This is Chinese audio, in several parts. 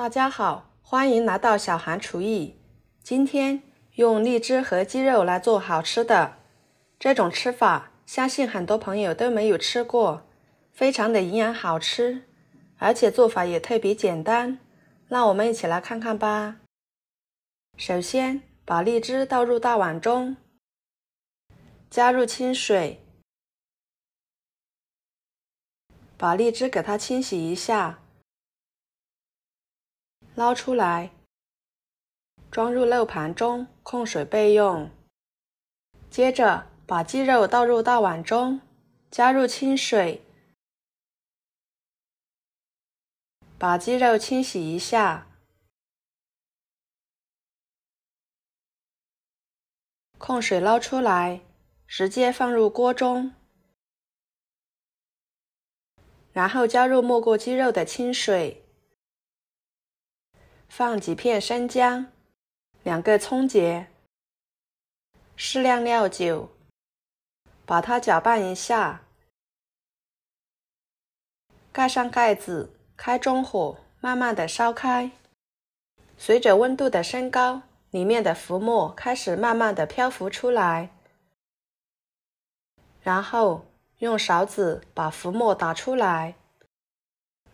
大家好，欢迎来到小韩厨艺。今天用荔枝和鸡肉来做好吃的，这种吃法相信很多朋友都没有吃过，非常的营养好吃，而且做法也特别简单。那我们一起来看看吧。首先把荔枝倒入大碗中，加入清水，把荔枝给它清洗一下。捞出来，装入漏盘中控水备用。接着把鸡肉倒入大碗中，加入清水，把鸡肉清洗一下，控水捞出来，直接放入锅中，然后加入没过鸡肉的清水。放几片生姜，两个葱节，适量料酒，把它搅拌一下，盖上盖子，开中火慢慢的烧开。随着温度的升高，里面的浮沫开始慢慢的漂浮出来，然后用勺子把浮沫打出来。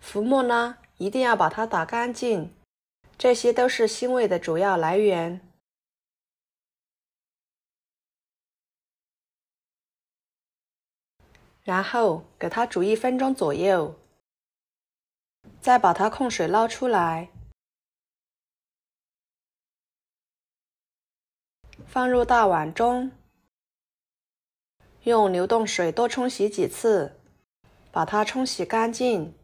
浮沫呢，一定要把它打干净。这些都是腥味的主要来源。然后给它煮一分钟左右，再把它控水捞出来，放入大碗中，用流动水多冲洗几次，把它冲洗干净。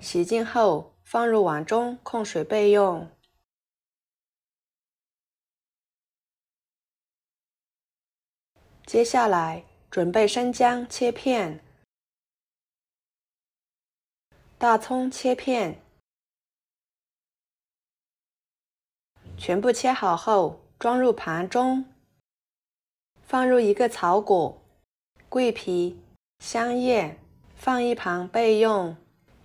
洗净后放入碗中控水备用。接下来准备生姜切片，大葱切片，全部切好后装入盘中，放入一个草果、桂皮、香叶，放一旁备用。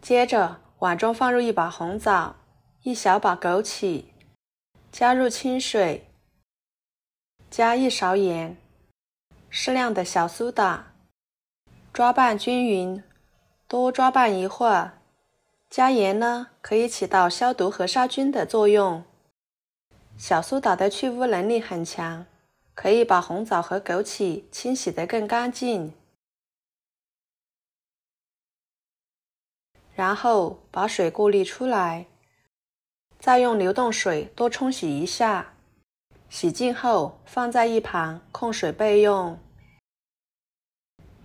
接着，碗中放入一把红枣，一小把枸杞，加入清水，加一勺盐，适量的小苏打，抓拌均匀，多抓拌一会儿。加盐呢，可以起到消毒和杀菌的作用。小苏打的去污能力很强，可以把红枣和枸杞清洗的更干净。然后把水过滤出来，再用流动水多冲洗一下，洗净后放在一旁控水备用。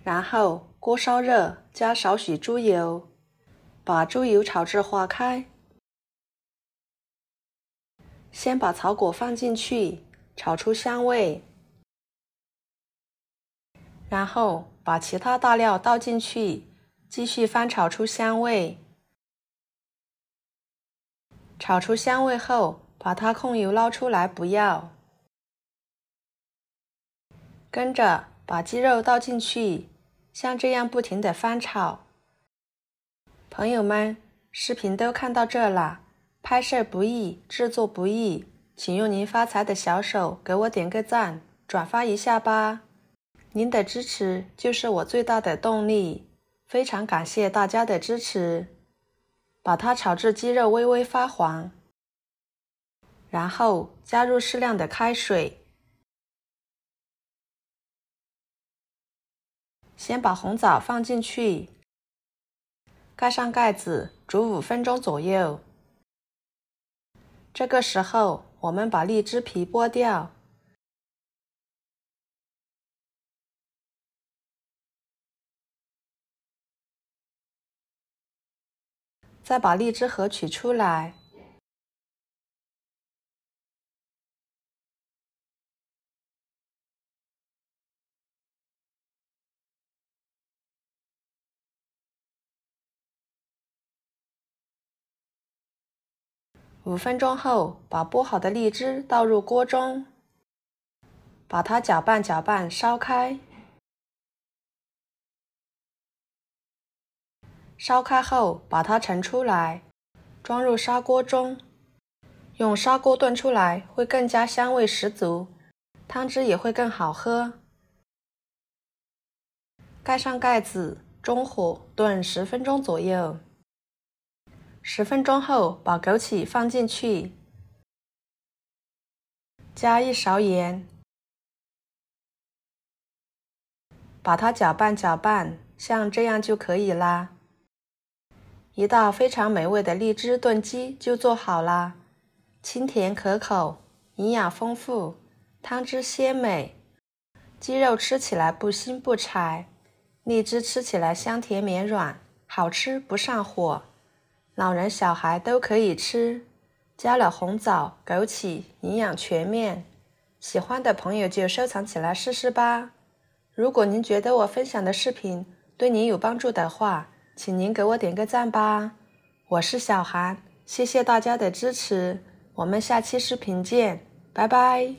然后锅烧热，加少许猪油，把猪油炒至化开，先把草果放进去，炒出香味，然后把其他大料倒进去。继续翻炒出香味，炒出香味后，把它控油捞出来，不要。跟着把鸡肉倒进去，像这样不停的翻炒。朋友们，视频都看到这了，拍摄不易，制作不易，请用您发财的小手给我点个赞，转发一下吧。您的支持就是我最大的动力。非常感谢大家的支持。把它炒至鸡肉微微发黄，然后加入适量的开水。先把红枣放进去，盖上盖子，煮五分钟左右。这个时候，我们把荔枝皮剥掉。再把荔枝核取出来。五分钟后，把剥好的荔枝倒入锅中，把它搅拌搅拌，烧开。烧开后，把它盛出来，装入砂锅中，用砂锅炖出来会更加香味十足，汤汁也会更好喝。盖上盖子，中火炖十分钟左右。十分钟后，把枸杞放进去，加一勺盐，把它搅拌搅拌，像这样就可以啦。一道非常美味的荔枝炖鸡就做好了，清甜可口，营养丰富，汤汁鲜美，鸡肉吃起来不腥不柴，荔枝吃起来香甜绵软，好吃不上火，老人小孩都可以吃。加了红枣、枸杞，营养全面。喜欢的朋友就收藏起来试试吧。如果您觉得我分享的视频对您有帮助的话，请您给我点个赞吧，我是小韩，谢谢大家的支持，我们下期视频见，拜拜。